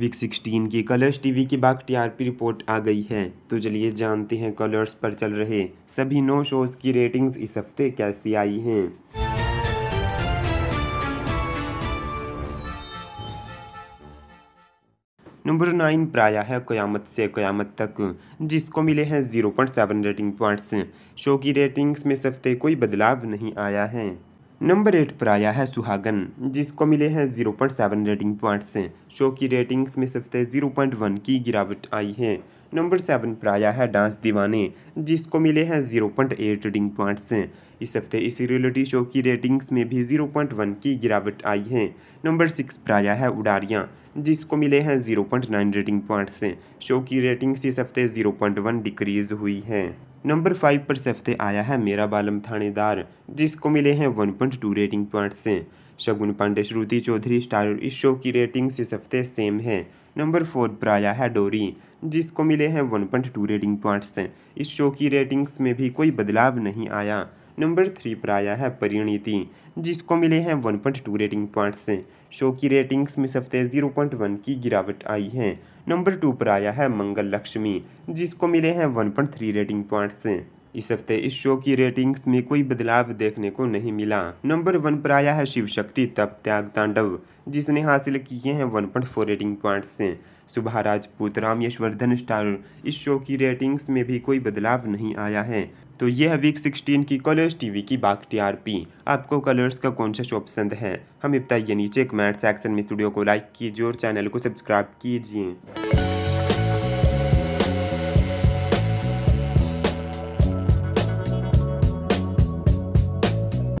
week 16 की Colors TV की बाग TRP report आ गई है तो चलिए जानते हैं कलर्स पर चल रहे सभी नौ शोज की रेटिंग्स इस हफ्ते कैसी आई हैं नंबर नाइन प्राया है क़यामत से क़यामत तक जिसको मिले हैं zero point seven rating points show की रेटिंग्स में इस हफ्ते कोई बदलाव नहीं आया है नंबर एट पर आया है सुहागन जिसको मिले हैं zero point seven rating points show की रेटिंग्स में सिर्फ जीरो पॉइंट वन की गिरावट आई है नंबर सेवन पर आया है डांस दीवाने जिसको मिले हैं zero point eight rating points इस हफ्ते इस रियलिटी शो की रेटिंग्स में भी जीरो पॉइंट वन की गिरावट आई है नंबर सिक्स पर आया है उडारियाँ जिसको मिले हैं zero point nine rating points show की रेटिंग्स इस हफ्ते जीरो पॉइंट वन डिक्रीज हुई है नंबर फाइव पर सफ्ते आया है मेरा बालम थानेदार जिसको मिले हैं one point two rating point से शगुन पांडे श्रुति चौधरी स्टार इस शो की रेटिंग से सफ्ते सेम है नंबर फोर पर आया है डोरी जिसको मिले हैं one point two rating points इस शो की रेटिंग्स में भी कोई बदलाव नहीं आया नंबर थ्री पर आया है परिणीति जिसको मिले हैं one point two rating points show की रेटिंग्स में जीरो पॉइंट वन की गिरावट आई है नंबर टू पर आया है मंगल लक्ष्मी जिसको मिले हैं one point three rating points इस हफ्ते इस शो की रेटिंग्स में कोई बदलाव देखने को नहीं मिला नंबर वन पर आया है शिव शक्ति तप त्याग तांडव जिसने हासिल किए हैं फोर रेटिंग पॉइंट्स से सुबह राजपूत राम यशवर्धन स्टार इस शो की रेटिंग्स में भी कोई बदलाव नहीं आया है तो ये है वीक 16 की कलर्स टीवी की बाग टीआरपी आपको कलर्स का कौन सा शो पसंद है हमें बताइए नीचे कमेंट सेक्शन में स्टूडियो को लाइक कीजिए और चैनल को सब्सक्राइब कीजिए